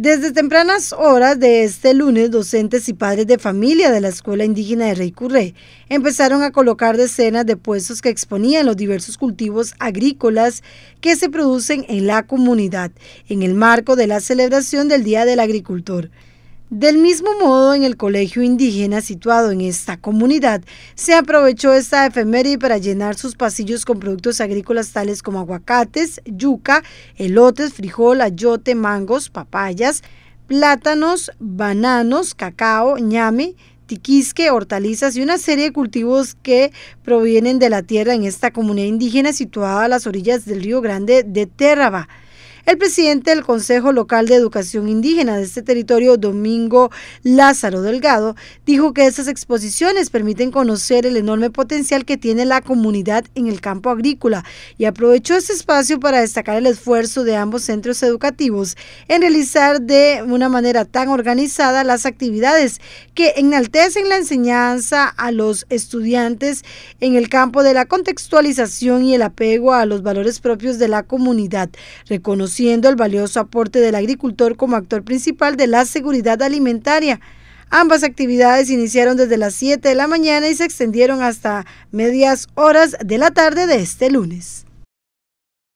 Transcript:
Desde tempranas horas de este lunes, docentes y padres de familia de la Escuela Indígena de Rey Curré empezaron a colocar decenas de puestos que exponían los diversos cultivos agrícolas que se producen en la comunidad, en el marco de la celebración del Día del Agricultor. Del mismo modo, en el colegio indígena situado en esta comunidad, se aprovechó esta efeméride para llenar sus pasillos con productos agrícolas tales como aguacates, yuca, elotes, frijol, ayote, mangos, papayas, plátanos, bananos, cacao, ñame, tiquisque, hortalizas y una serie de cultivos que provienen de la tierra en esta comunidad indígena situada a las orillas del río Grande de Terraba. El presidente del Consejo Local de Educación Indígena de este territorio, Domingo Lázaro Delgado, dijo que estas exposiciones permiten conocer el enorme potencial que tiene la comunidad en el campo agrícola y aprovechó este espacio para destacar el esfuerzo de ambos centros educativos en realizar de una manera tan organizada las actividades que enaltecen la enseñanza a los estudiantes en el campo de la contextualización y el apego a los valores propios de la comunidad, reconociendo siendo el valioso aporte del agricultor como actor principal de la seguridad alimentaria. Ambas actividades iniciaron desde las 7 de la mañana y se extendieron hasta medias horas de la tarde de este lunes.